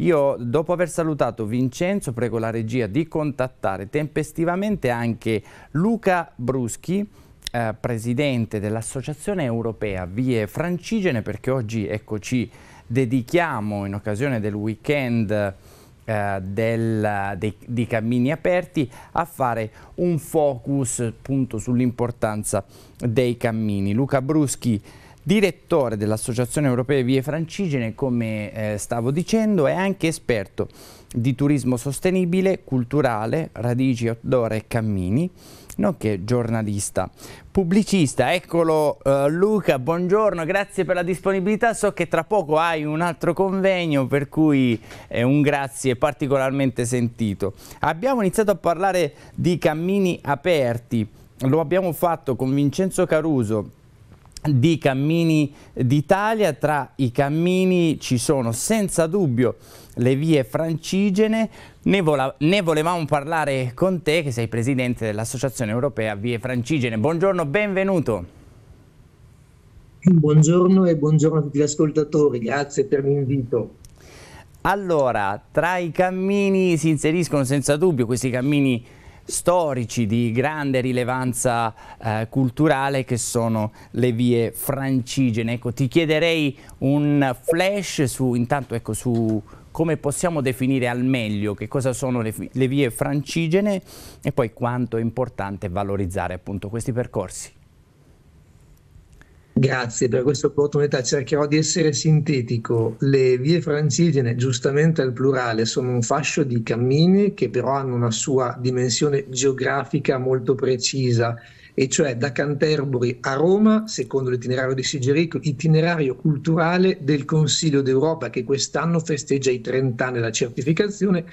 Io dopo aver salutato Vincenzo prego la regia di contattare tempestivamente anche Luca Bruschi eh, presidente dell'Associazione Europea Vie Francigene perché oggi ecco, ci dedichiamo in occasione del weekend eh, del, dei, di cammini aperti a fare un focus appunto sull'importanza dei cammini. Luca Bruschi direttore dell'Associazione Europea Vie Francigene, come eh, stavo dicendo, è anche esperto di turismo sostenibile, culturale, radici outdoor e cammini, nonché giornalista, pubblicista. Eccolo eh, Luca, buongiorno, grazie per la disponibilità. So che tra poco hai un altro convegno, per cui è un grazie particolarmente sentito. Abbiamo iniziato a parlare di cammini aperti. Lo abbiamo fatto con Vincenzo Caruso, di cammini d'Italia, tra i cammini ci sono senza dubbio le vie francigene, ne, vola, ne volevamo parlare con te che sei presidente dell'Associazione Europea Vie Francigene. Buongiorno, benvenuto. Buongiorno e buongiorno a tutti gli ascoltatori, grazie per l'invito. Allora, tra i cammini si inseriscono senza dubbio questi cammini storici di grande rilevanza eh, culturale che sono le vie francigene. Ecco, ti chiederei un flash su, intanto, ecco, su come possiamo definire al meglio che cosa sono le, le vie francigene e poi quanto è importante valorizzare appunto questi percorsi. Grazie per questa opportunità, cercherò di essere sintetico. Le vie francigene, giustamente al plurale, sono un fascio di cammini che però hanno una sua dimensione geografica molto precisa, e cioè da Canterbury a Roma, secondo l'itinerario di Sigerico, itinerario culturale del Consiglio d'Europa che quest'anno festeggia i 30 anni della certificazione,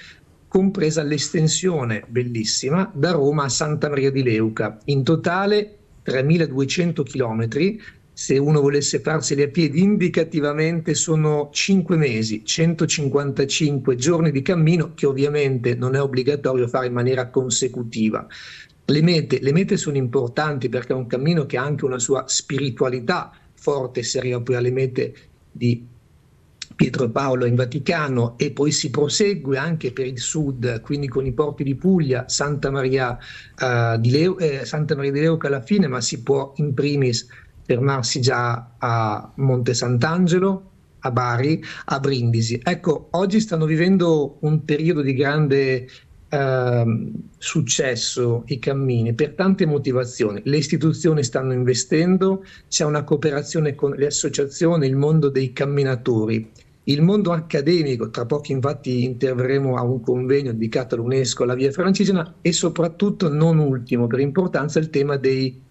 compresa l'estensione bellissima da Roma a Santa Maria di Leuca. In totale 3.200 km se uno volesse farseli a piedi, indicativamente sono 5 mesi, 155 giorni di cammino, che ovviamente non è obbligatorio fare in maniera consecutiva. Le mete, le mete sono importanti perché è un cammino che ha anche una sua spiritualità forte, si arriva poi alle mete di Pietro Paolo in Vaticano e poi si prosegue anche per il sud, quindi con i porti di Puglia, Santa Maria, uh, di, Leu- eh, Santa Maria di Leuca alla fine, ma si può in primis fermarsi già a Monte Sant'Angelo, a Bari, a Brindisi. Ecco, oggi stanno vivendo un periodo di grande eh, successo i cammini per tante motivazioni. Le istituzioni stanno investendo, c'è una cooperazione con le associazioni, il mondo dei camminatori. Il mondo accademico, tra pochi infatti interverremo a un convegno dedicato all'UNESCO, alla via francigena e soprattutto, non ultimo per importanza, il tema dei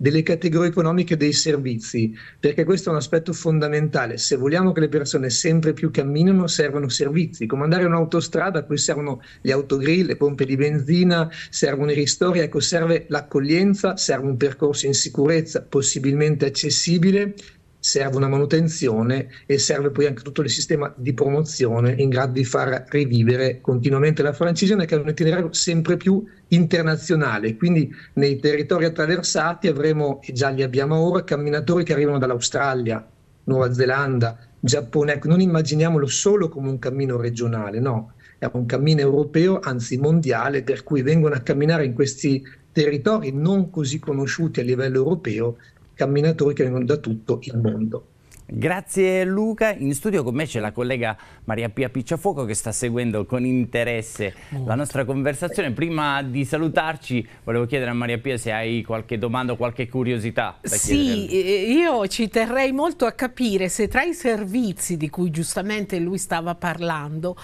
delle categorie economiche dei servizi, perché questo è un aspetto fondamentale. Se vogliamo che le persone sempre più camminino, servono servizi. Come andare in un'autostrada, poi servono gli autogrill, le pompe di benzina, servono i ristori, ecco, serve l'accoglienza, serve un percorso in sicurezza, possibilmente accessibile, serve una manutenzione e serve poi anche tutto il sistema di promozione in grado di far rivivere continuamente la francigena che è un itinerario sempre più internazionale, quindi nei territori attraversati avremo, e già li abbiamo ora, camminatori che arrivano dall'Australia, Nuova Zelanda, Giappone, ecco, non immaginiamolo solo come un cammino regionale, no, è un cammino europeo, anzi mondiale, per cui vengono a camminare in questi territori non così conosciuti a livello europeo camminatori che vengono da tutto il mondo. Grazie Luca, in studio con me c'è la collega Maria Pia Picciafuoco che sta seguendo con interesse Molto. la nostra conversazione. Prima di salutarci volevo chiedere a Maria Pia se hai qualche domanda o qualche curiosità. sì, chiedere. Eh, eh, io ci terrei molto a capire se tra i servizi di cui giustamente lui stava parlando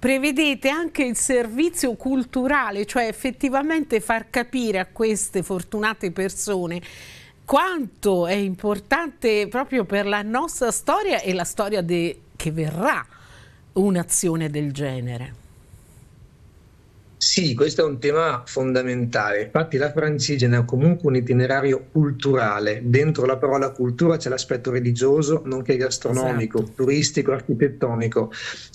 prevedete anche il servizio culturale, cioè effettivamente far capire a queste fortunate persone quanto è importante proprio per la nostra storia e la storia che verrà un'azione del genere. Sì, questo è un tema fondamentale. Infatti la Francigena è comunque un itinerario culturale. Dentro la parola cultura c'è l'aspetto religioso, nonché gastronomico, esatto. turistico, architettonico.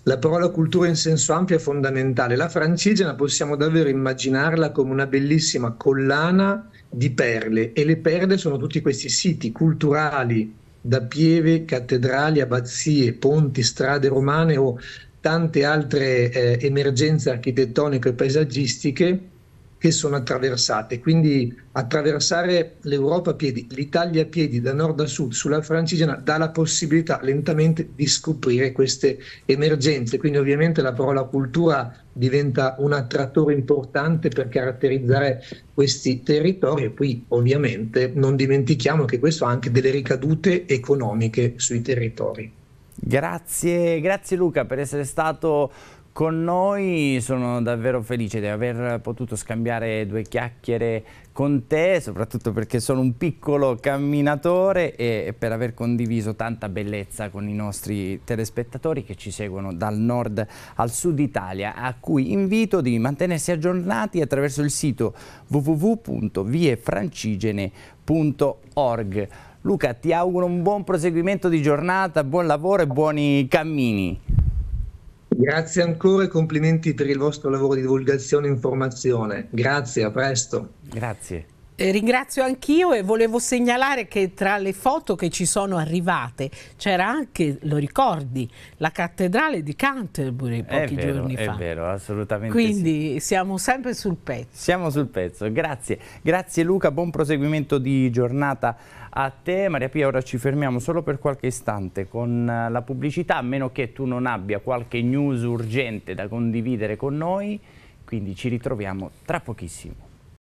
La parola cultura in senso ampio è fondamentale. La Francigena possiamo davvero immaginarla come una bellissima collana di perle e le perle sono tutti questi siti culturali da pieve, cattedrali, abbazie, ponti, strade romane o tante altre eh, emergenze architettoniche e paesaggistiche che sono attraversate. Quindi attraversare l'Europa a piedi, l'Italia a piedi, da nord a sud, sulla francigena, dà la possibilità lentamente di scoprire queste emergenze. Quindi ovviamente la parola cultura diventa un attrattore importante per caratterizzare questi territori e poi ovviamente non dimentichiamo che questo ha anche delle ricadute economiche sui territori. Grazie, grazie Luca per essere stato con noi, sono davvero felice di aver potuto scambiare due chiacchiere con te, soprattutto perché sono un piccolo camminatore e per aver condiviso tanta bellezza con i nostri telespettatori che ci seguono dal nord al sud Italia, a cui invito di mantenersi aggiornati attraverso il sito www.viefrancigene.org. Luca, ti auguro un buon proseguimento di giornata, buon lavoro e buoni cammini. Grazie ancora e complimenti per il vostro lavoro di divulgazione e informazione. Grazie, a presto. Grazie. Eh, ringrazio anch'io e volevo segnalare che tra le foto che ci sono arrivate c'era anche, lo ricordi, la cattedrale di Canterbury pochi vero, giorni fa. È vero, assolutamente. Quindi sì. siamo sempre sul pezzo. Siamo sul pezzo, grazie. Grazie Luca, buon proseguimento di giornata a te. Maria Pia, ora ci fermiamo solo per qualche istante con eh, la pubblicità, a meno che tu non abbia qualche news urgente da condividere con noi, quindi ci ritroviamo tra pochissimo.